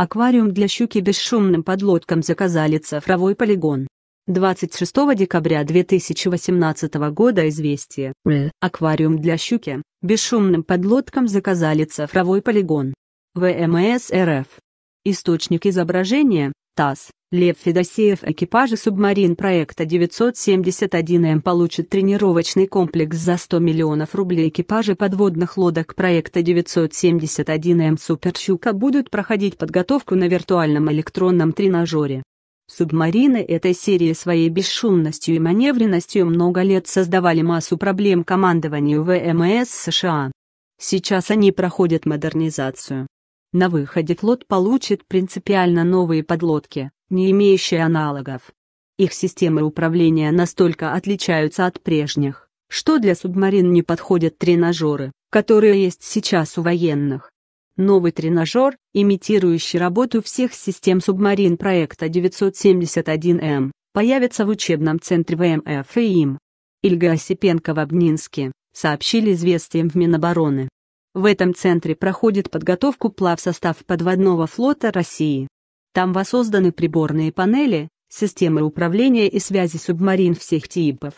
Аквариум для щуки бесшумным подлодкам заказали цифровой полигон. 26 декабря 2018 года известие. Аквариум для щуки. Бесшумным подлодкам заказали цифровой полигон. ВМС РФ. Источник изображения. ТАСС, Лев Федосеев экипажа субмарин проекта 971М получит тренировочный комплекс за 100 миллионов рублей. Экипажи подводных лодок проекта 971М «Суперщука» будут проходить подготовку на виртуальном электронном тренажере. Субмарины этой серии своей бесшумностью и маневренностью много лет создавали массу проблем командованию ВМС США. Сейчас они проходят модернизацию. На выходе флот получит принципиально новые подлодки, не имеющие аналогов. Их системы управления настолько отличаются от прежних, что для субмарин не подходят тренажеры, которые есть сейчас у военных. Новый тренажер, имитирующий работу всех систем субмарин проекта 971М, появится в учебном центре ВМФ и им. Ильга Осипенко в Обнинске, сообщили известиям в Минобороны. В этом центре проходит подготовку плавсостав подводного флота России. Там воссозданы приборные панели, системы управления и связи субмарин всех типов.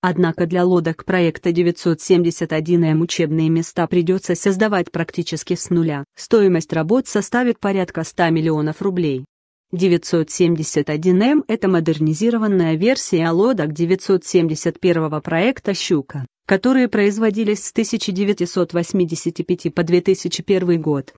Однако для лодок проекта 971М учебные места придется создавать практически с нуля. Стоимость работ составит порядка 100 миллионов рублей. 971М – это модернизированная версия лодок 971 проекта «Щука» которые производились с 1985 по 2001 год.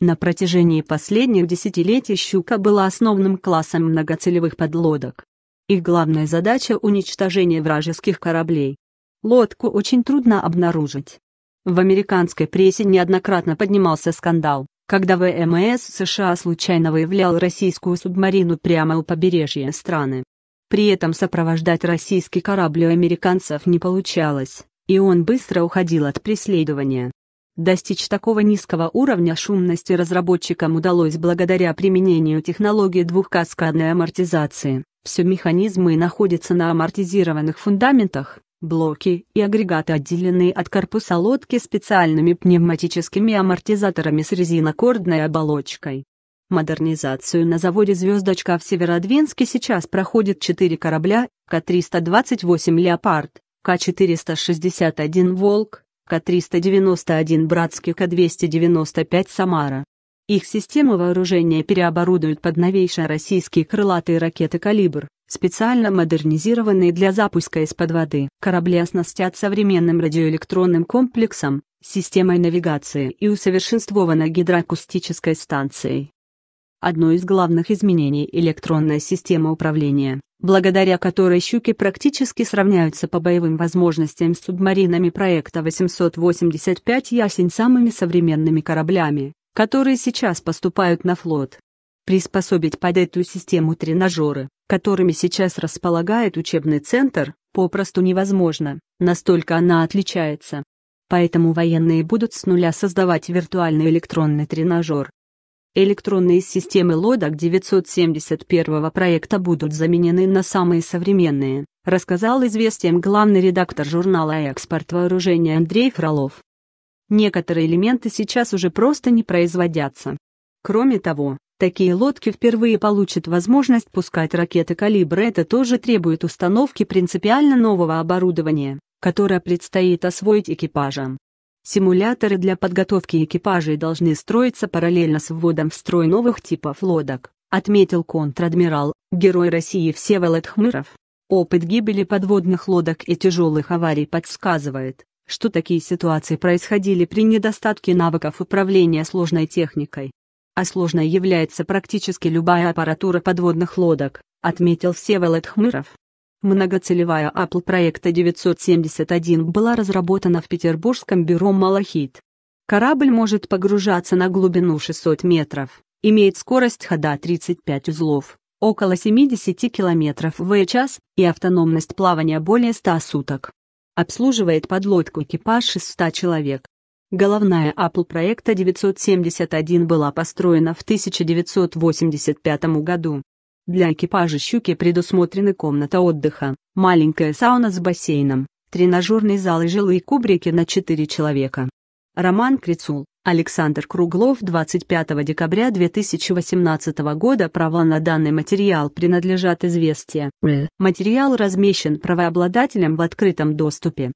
На протяжении последних десятилетий «Щука» была основным классом многоцелевых подлодок. Их главная задача – уничтожение вражеских кораблей. Лодку очень трудно обнаружить. В американской прессе неоднократно поднимался скандал, когда ВМС США случайно выявлял российскую субмарину прямо у побережья страны. При этом сопровождать российский корабль у американцев не получалось и он быстро уходил от преследования. Достичь такого низкого уровня шумности разработчикам удалось благодаря применению технологии двухкаскадной амортизации. Все механизмы находятся на амортизированных фундаментах, блоки и агрегаты отделены от корпуса лодки специальными пневматическими амортизаторами с резинокордной оболочкой. Модернизацию на заводе «Звездочка» в Северодвинске сейчас проходит 4 корабля К-328 «Леопард», к-461 «Волк», К-391 «Братский», К-295 «Самара». Их системы вооружения переоборудуют под новейшие российские крылатые ракеты «Калибр», специально модернизированные для запуска из-под воды. Корабли оснастят современным радиоэлектронным комплексом, системой навигации и усовершенствованной гидроакустической станцией одно из главных изменений электронная система управления, благодаря которой «Щуки» практически сравняются по боевым возможностям с субмаринами проекта 885 «Ясень» самыми современными кораблями, которые сейчас поступают на флот. Приспособить под эту систему тренажеры, которыми сейчас располагает учебный центр, попросту невозможно, настолько она отличается. Поэтому военные будут с нуля создавать виртуальный электронный тренажер, электронные системы лодок 971 проекта будут заменены на самые современные, рассказал известием главный редактор журнала «Экспорт вооружения» Андрей Фролов. Некоторые элементы сейчас уже просто не производятся. Кроме того, такие лодки впервые получат возможность пускать ракеты калибра. Это тоже требует установки принципиально нового оборудования, которое предстоит освоить экипажам. Симуляторы для подготовки экипажей должны строиться параллельно с вводом в строй новых типов лодок, отметил контр-адмирал, герой России Всеволод Хмыров. Опыт гибели подводных лодок и тяжелых аварий подсказывает, что такие ситуации происходили при недостатке навыков управления сложной техникой. А сложной является практически любая аппаратура подводных лодок, отметил Всеволод Хмыров. Многоцелевая Apple проекта 971 была разработана в Петербургском бюро «Малахит». Корабль может погружаться на глубину 600 метров, имеет скорость хода 35 узлов, около 70 км в час и автономность плавания более 100 суток. Обслуживает подлодку экипаж из 100 человек. Головная Apple проекта 971 была построена в 1985 году. Для экипажа «Щуки» предусмотрены комната отдыха, маленькая сауна с бассейном, тренажерный зал и жилые кубрики на 4 человека. Роман Крицул, Александр Круглов 25 декабря 2018 года права на данный материал принадлежат известия. Материал размещен правообладателем в открытом доступе.